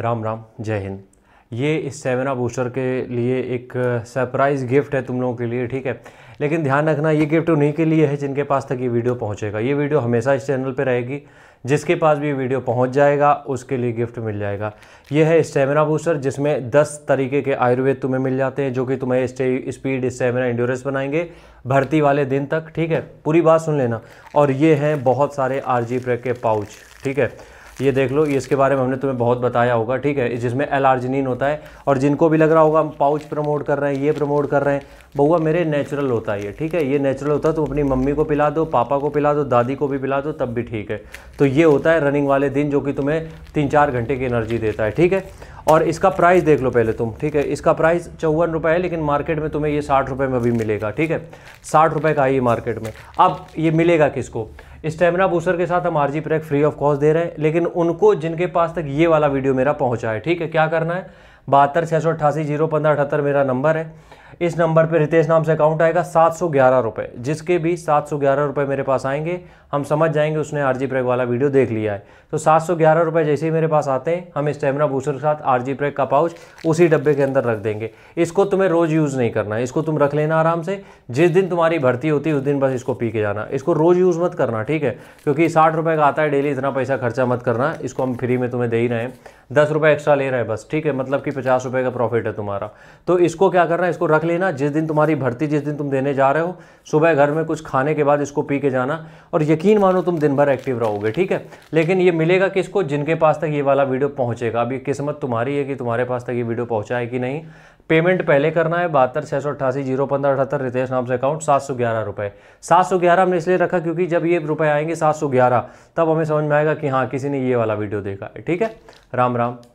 राम राम जय हिंद ये इस सेमिना बूस्टर के लिए एक सरप्राइज़ गिफ्ट है तुम लोगों के लिए ठीक है लेकिन ध्यान रखना ये गिफ्ट उन्हीं के लिए है जिनके पास तक ये वीडियो पहुंचेगा ये वीडियो हमेशा इस चैनल पे रहेगी जिसके पास भी वीडियो पहुंच जाएगा उसके लिए गिफ्ट मिल जाएगा ये है स्टेमिना बूस्टर जिसमें 10 तरीके के आयुर्वेद तुम्हें मिल जाते हैं जो कि तुम्हें स्पीड स्टेमिना इंड्योरेंस बनाएंगे भर्ती वाले दिन तक ठीक है पूरी बात सुन लेना और ये हैं बहुत सारे आर जी के पाउच ठीक है ये देख लो ये इसके बारे में हमने तुम्हें बहुत बताया होगा ठीक है जिसमें एल आर्जिनिन होता है और जिनको भी लग रहा होगा हम पाउच प्रमोट कर रहे हैं ये प्रमोट कर रहे हैं बउआ मेरे नेचुरल होता है ये ठीक है ये नेचुरल होता है तुम अपनी मम्मी को पिला दो पापा को पिला दो दादी को भी पिला दो तब भी ठीक है तो ये होता है रनिंग वाले दिन जो कि तुम्हें तीन चार घंटे की एनर्जी देता है ठीक है और इसका प्राइस देख लो पहले तुम ठीक है इसका प्राइस चौवन रुपये है लेकिन मार्केट में तुम्हें ये साठ रुपये में अभी मिलेगा ठीक है साठ रुपये का ही मार्केट में अब ये मिलेगा किसको स्टेमिना बूस्टर के साथ हम आरजी प्रैक फ्री ऑफ कॉस्ट दे रहे हैं लेकिन उनको जिनके पास तक ये वाला वीडियो मेरा पहुंचा है ठीक है क्या करना है बहत्तर छः सौ अट्ठासी जीरो पंद्रह अठहत्तर मेरा नंबर है इस नंबर पे रितेश नाम से अकाउंट आएगा सात सौ ग्यारह रुपये जिसके भी सात सौ ग्यारह रुपये मेरे पास आएंगे हम समझ जाएंगे उसने आर जी प्रेक वाला वीडियो देख लिया है तो सात सौ ग्यारह रुपये जैसे ही मेरे पास आते हैं हम स्टेमिना बूस्टर के साथ आर जी प्रेक का पाउच उसी डब्बे के अंदर रख देंगे इसको तुम्हें रोज़ यूज़ नहीं करना है इसको तुम रख लेना आराम से जिस दिन तुम्हारी भर्ती होती है उस दिन बस इसको पी के जाना इसको रोज़ यूज़ मत करना ठीक है क्योंकि साठ रुपये का आता है डेली इतना पैसा खर्चा मत करना इसको हम फ्री में तुम्हें दे ही रहे हैं दस रुपये एक्स्ट्रा ले रहे हैं बस ठीक है मतलब कि पचास रुपये का प्रॉफिट है तुम्हारा तो इसको क्या करना है इसको रख लेना जिस दिन तुम्हारी भर्ती जिस दिन तुम देने जा रहे हो सुबह घर में कुछ खाने के बाद इसको पी के जाना और यकीन मानो तुम दिन भर एक्टिव रहोगे ठीक है लेकिन ये मिलेगा किसको जिनके पास तक ये वाला वीडियो पहुँचेगा अभी किस्मत तुम्हारी है कि तुम्हारे पास तक ये वीडियो पहुँचाए है कि नहीं पेमेंट पहले करना है बहत्तर छः सौ अठासी जीरो पंद्रह अठहत्तर रितेश नाम से अकाउंट सात सौ ग्यारह रुपये सात सौ ग्यारह हमने इसलिए रखा क्योंकि जब ये रुपए आएंगे सात सौ ग्यारह तब हमें समझ में आएगा कि हाँ किसी ने ये वाला वीडियो देखा है ठीक है राम राम 사람